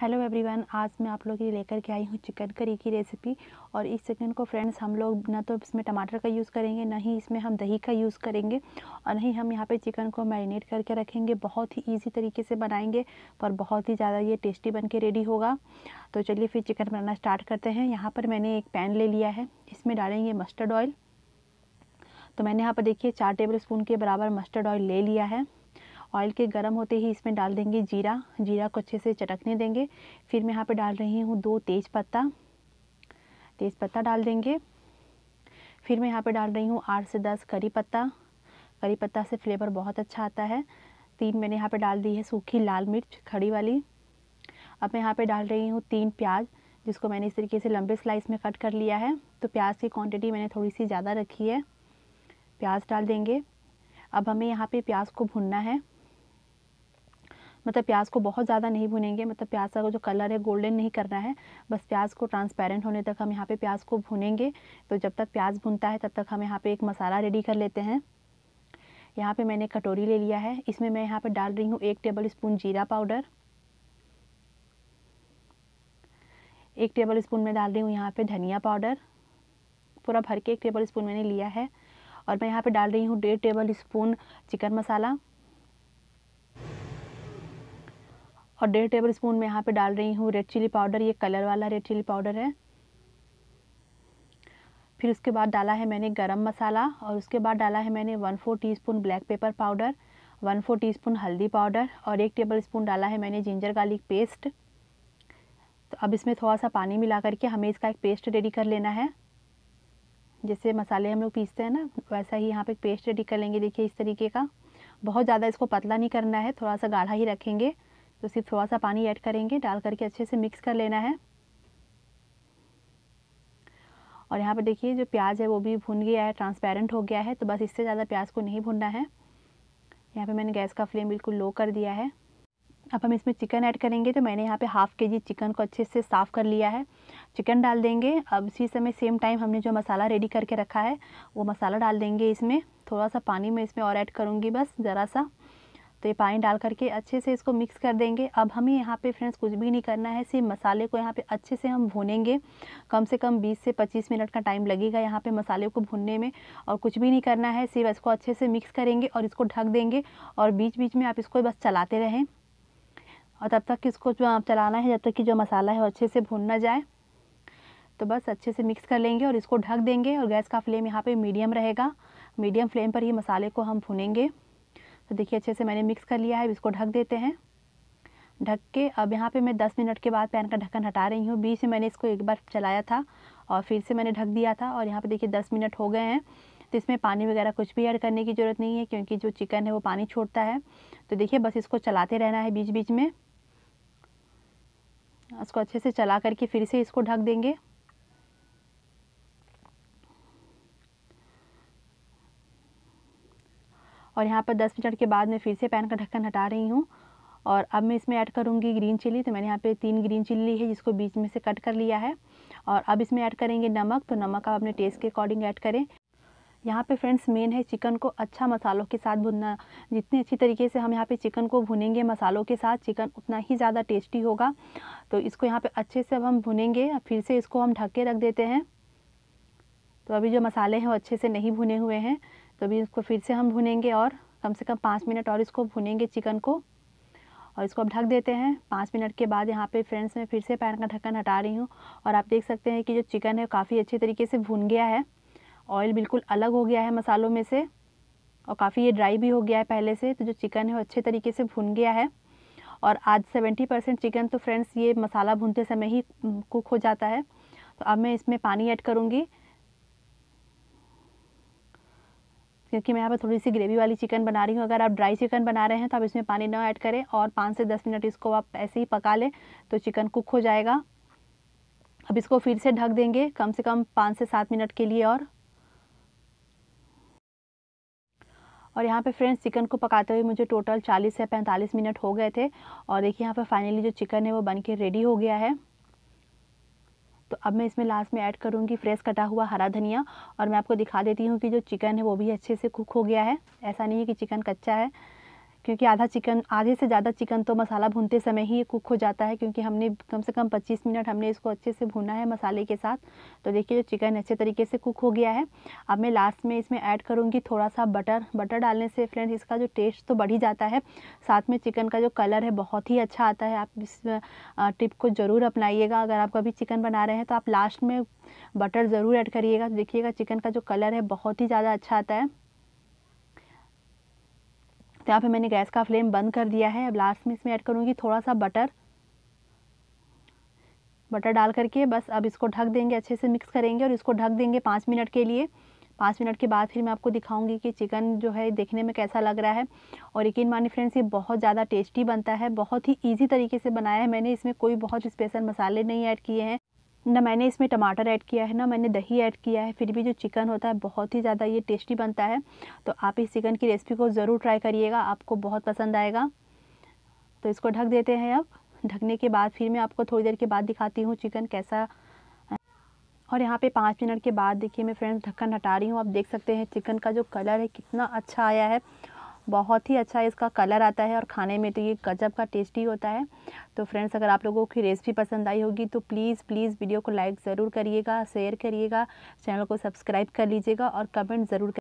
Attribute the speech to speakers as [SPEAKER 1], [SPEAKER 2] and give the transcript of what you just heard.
[SPEAKER 1] hello everyone आज मैं आप लोगों के लिए लेकर के आई हूँ चिकन करी की रेसिपी और इस चिकन को फ्रेंड्स हम लोग ना तो इसमें टमाटर का यूज़ करेंगे ना ही इसमें हम दही का यूज़ करेंगे और ही हम यहाँ पे चिकन को मैरिनेट करके रखेंगे बहुत ही इजी तरीके से बनाएंगे पर बहुत ही ज़्यादा ये टेस्टी बन के रेडी होगा तो चलिए फिर चिकन बनाना स्टार्ट करते हैं यहाँ पर मैंने एक पैन ले लिया है इसमें डालेंगे मस्टर्ड ऑयल तो मैंने यहाँ पर देखिए चार टेबल स्पून के बराबर मस्टर्ड ऑयल ले लिया है ऑयल के गर्म होते ही इसमें डाल देंगे जीरा जीरा को अच्छे से चटकने देंगे फिर मैं यहाँ पे डाल रही हूँ दो तेज़ पत्ता तेज़ पत्ता डाल देंगे फिर मैं यहाँ पे डाल रही हूँ आठ से दस करी पत्ता करी पत्ता से फ्लेवर बहुत अच्छा आता है तीन मैंने यहाँ पर डाल दी है सूखी लाल मिर्च खड़ी वाली अब मैं यहाँ पर डाल रही हूँ तीन प्याज जिसको मैंने इस तरीके से लंबे स्लाइस में कट कर लिया है तो प्याज की क्वांटिटी मैंने थोड़ी सी ज़्यादा रखी है प्याज डाल देंगे अब हमें यहाँ पे प्याज को भुनना है मतलब प्याज को बहुत ज़्यादा नहीं भुनेंगे मतलब प्याज का जो कलर है गोल्डन नहीं करना है बस प्याज को ट्रांसपेरेंट होने तक हम यहाँ पे प्याज को भुनेंगे तो जब तक प्याज भुनता है तब तक हम यहाँ पे एक मसाला रेडी कर लेते हैं यहाँ पे मैंने कटोरी ले लिया है इसमें मैं यहाँ पर डाल रही हूँ एक टेबल स्पून जीरा पाउडर एक टेबल स्पून मैं डाल रही हूँ यहाँ पर धनिया पाउडर पूरा भर के एक टेबल स्पून मैंने लिया है और मैं यहाँ पे डाल रही हूँ डेढ़ टेबल स्पून चिकन मसाला और डेढ़ टेबल स्पून मैं यहाँ पे डाल रही हूँ रेड चिली पाउडर ये कलर वाला रेड चिली पाउडर है फिर उसके बाद डाला है मैंने गरम मसाला और उसके बाद डाला है मैंने one four teaspoon black pepper powder one four teaspoon हल्दी पाउडर और एक टेबल स्पून डाला है मैंने जिंजर गार्लिक पेस्ट तो अब इसमें थोड़ा सा पानी मिला करके हमें इसका एक पेस्ट रेडी कर लेना है जैसे मसाले हम लोग पीसते हैं ना वैसा ही यहाँ पे पेस्ट रेडी कर लेंगे देखिए इस तरीके का बहुत ज़्यादा इसको पतला नहीं करना है थोड़ा सा गाढ़ा ही रखेंगे तो सिर्फ थोड़ा सा पानी ऐड करेंगे डाल करके अच्छे से मिक्स कर लेना है और यहाँ पर देखिए जो प्याज है वो भी भुन गया है ट्रांसपेरेंट हो गया है तो बस इससे ज़्यादा प्याज को नहीं भुनना है यहाँ पे मैंने गैस का फ्लेम बिल्कुल लो कर दिया है अब हम इसमें चिकन ऐड करेंगे तो मैंने यहाँ पे हाफ़ के जी चिकन को अच्छे से साफ़ कर लिया है चिकन डाल देंगे अब इसी समय सेम टाइम हमने जो मसाला रेडी करके रखा है वो मसाला डाल देंगे इसमें थोड़ा सा पानी मैं इसमें और ऐड करूँगी बस ज़रा सा पे पानी डाल करके अच्छे से इसको मिक्स कर देंगे अब हमें यहाँ पे फ्रेंड्स कुछ भी नहीं करना है सिर्फ मसाले को यहाँ पे अच्छे से हम भूनेंगे कम से कम 20 से 25 मिनट का टाइम लगेगा यहाँ पे मसाले को भूनने में और कुछ भी नहीं करना है सिर्फ इसको अच्छे से मिक्स करेंगे और इसको ढक देंगे और बीच बीच में आप इसको बस चलाते रहें और तब तक इसको जो आप चलाना है जब तक कि जो मसाला है वो अच्छे से भून ना जाए तो बस अच्छे से मिक्स कर लेंगे और इसको ढक देंगे और गैस का फ्लेम यहाँ पर मीडियम रहेगा मीडियम फ्लेम पर ही मसाले को हम भुनेंगे तो देखिए अच्छे से मैंने मिक्स कर लिया है इसको ढक देते हैं ढक के अब यहाँ पे मैं 10 मिनट के बाद पैन का ढक्कन हटा रही हूँ बीच में मैंने इसको एक बार चलाया था और फिर से मैंने ढक दिया था और यहाँ पे देखिए 10 मिनट हो गए हैं तो इसमें पानी वगैरह कुछ भी ऐड करने की ज़रूरत नहीं है क्योंकि जो चिकन है वो पानी छोड़ता है तो देखिए बस इसको चलाते रहना है बीच बीच में इसको अच्छे से चला करके फिर से इसको ढक देंगे और यहाँ पर दस मिनट के बाद मैं फिर से पैन का ढक्कन हटा रही हूँ और अब मैं इसमें ऐड करूँगी ग्रीन चिली तो मैंने यहाँ पे तीन ग्रीन चिली ली है जिसको बीच में से कट कर लिया है और अब इसमें ऐड करेंगे नमक तो नमक आप अपने टेस्ट के अकॉर्डिंग ऐड करें यहाँ पे फ्रेंड्स मेन है चिकन को अच्छा मसालों के साथ भुनना जितनी अच्छी तरीके से हम यहाँ पे चिकन को भुनेंगे मसालों के साथ चिकन उतना ही ज़्यादा टेस्टी होगा तो इसको यहाँ पे अच्छे से अब हम भुनेंगे फिर से इसको हम ढक के रख देते हैं तो अभी जो मसाले हैं वो अच्छे से नहीं भुने हुए हैं तो अभी इसको फिर से हम भुनेंगे और कम से कम पाँच मिनट और इसको भुनेंगे चिकन को और इसको अब ढक देते हैं पाँच मिनट के बाद यहाँ पे फ्रेंड्स मैं फिर से पैन का ढक्कन हटा रही हूँ और आप देख सकते हैं कि जो चिकन है काफ़ी अच्छे तरीके से भुन गया है ऑयल बिल्कुल अलग हो गया है मसालों में से और काफ़ी ये ड्राई भी हो गया है पहले से तो जो चिकन है वो अच्छे तरीके से भुन गया है और आज सेवेंटी परसेंट चिकन तो फ्रेंड्स ये मसाला भूनते समय ही कुक हो जाता है तो अब मैं इसमें पानी ऐड करूँगी क्योंकि मैं यहाँ पर थोड़ी सी ग्रेवी वाली चिकन बना रही हूँ अगर आप ड्राई चिकन बना रहे हैं तो आप इसमें पानी ना ऐड करें और पाँच से दस मिनट इसको आप ऐसे ही पका लें तो चिकन कुक हो जाएगा अब इसको फिर से ढक देंगे कम से कम पाँच से सात मिनट के लिए और और यहाँ पे फ्रेंड्स चिकन को पकाते हुए मुझे टोटल 40 से 45 मिनट हो गए थे और देखिए यहाँ पे फाइनली जो चिकन है वो बन के रेडी हो गया है अब मैं इसमें लास्ट में ऐड करूँगी फ्रेश कटा हुआ हरा धनिया और मैं आपको दिखा देती हूँ कि जो चिकन है वो भी अच्छे से कुक हो गया है ऐसा नहीं है कि चिकन कच्चा है क्योंकि आधा चिकन आधे से ज़्यादा चिकन तो मसाला भूनते समय ही कुक हो जाता है क्योंकि हमने कम से कम 25 मिनट हमने इसको अच्छे से भूना है मसाले के साथ तो देखिए जो चिकन अच्छे तरीके से कुक हो गया है अब मैं लास्ट में इसमें ऐड करूँगी थोड़ा सा बटर बटर डालने से फ्रेंड इसका जो टेस्ट तो बढ़ ही जाता है साथ में चिकन का जो कलर है बहुत ही अच्छा आता है आप इस टिप को ज़रूर अपनाइएगा अगर आप कभी चिकन बना रहे हैं तो आप लास्ट में बटर ज़रूर ऐड करिएगा देखिएगा चिकन का जो कलर है बहुत ही ज़्यादा अच्छा आता है तो यहाँ पे मैंने गैस का फ्लेम बंद कर दिया है अब लास्ट में इसमें ऐड करूँगी थोड़ा सा बटर बटर डाल करके बस अब इसको ढक देंगे अच्छे से मिक्स करेंगे और इसको ढक देंगे पाँच मिनट के लिए पाँच मिनट के बाद फिर मैं आपको दिखाऊंगी कि चिकन जो है देखने में कैसा लग रहा है और यकीन मानिए फ्रेंड्स ये बहुत ज़्यादा टेस्टी बनता है बहुत ही ईजी तरीके से बनाया है मैंने इसमें कोई बहुत स्पेशल मसाले नहीं ऐड किए हैं ना मैंने इसमें टमाटर ऐड किया है ना मैंने दही ऐड किया है फिर भी जो चिकन होता है बहुत ही ज़्यादा ये टेस्टी बनता है तो आप इस चिकन की रेसिपी को ज़रूर ट्राई करिएगा आपको बहुत पसंद आएगा तो इसको ढक देते हैं अब ढकने के बाद फिर मैं आपको थोड़ी देर के बाद दिखाती हूँ चिकन कैसा और यहाँ पे पाँच मिनट के बाद देखिए मैं फ्रेंड्स ढक्कन हटा रही हूँ आप देख सकते हैं चिकन का जो कलर है कितना अच्छा आया है बहुत ही अच्छा इसका कलर आता है और खाने में तो ये गजब का टेस्टी होता है तो फ्रेंड्स अगर आप लोगों की रेसिपी पसंद आई होगी तो प्लीज़ प्लीज़ वीडियो को लाइक ज़रूर करिएगा शेयर करिएगा चैनल को सब्सक्राइब कर लीजिएगा और कमेंट ज़रूर